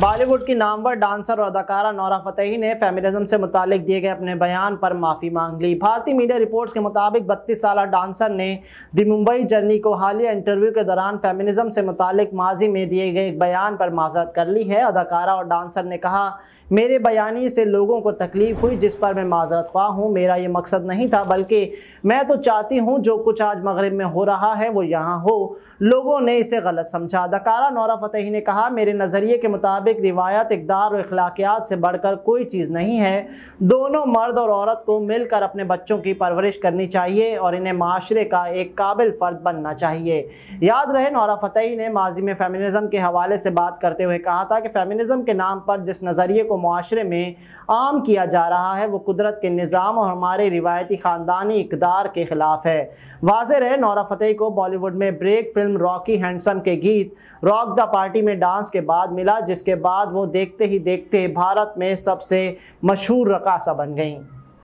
बॉलीवुड की नामवर डांसर और अदाकारा नौरा फतेही ने फेमिनिज्म से मुतालिक दिए गए अपने बयान पर माफ़ी मांग ली भारतीय मीडिया रिपोर्ट्स के मुताबिक बत्तीस साल डांसर ने दी मुंबई जर्नी को हालिया इंटरव्यू के दौरान फेमिनिज्म से मुतालिक माजी में दिए गए एक बयान पर माजरत कर ली है अदाकारा और डांसर ने कहा मेरे बयानी से लोगों को तकलीफ हुई जिस पर मैं माजरत ख्वा हूँ मेरा ये मकसद नहीं था बल्कि मैं तो चाहती हूँ जो कुछ आज मगरब में हो रहा है वो यहाँ हो लोगों ने इसे गलत समझा अदाकारा नौरा फतेही ने कहा मेरे नज़रिए के मुताबिक मुताबिक रिवायत इकदार और अखलाकियात से बढ़कर कोई चीज़ नहीं है दोनों मर्द और औरत को मिलकर अपने बच्चों की परवरिश करनी चाहिए और इन्हें माशरे का एक काबिल फ़र्द बनना चाहिए याद रहे नौरा फतेही ने माजी में फेमिनिज़म के हवाले से बात करते हुए कहा था कि फेमिनिज़म के नाम पर जिस नज़रिए को माशरे में आम किया जा रहा है वो कुदरत के निज़ाम और हमारे रिवायती ख़ानदानी इकदार के ख़िलाफ़ है वाज रहे नौरा फतेही को बॉलीवुड में ब्रेक फिल्म रॉकी हैंडसम के गीत रॉक द पार्टी में डांस के बाद मिला जिसके बाद वो देखते ही देखते भारत में सबसे मशहूर रकासा बन गईं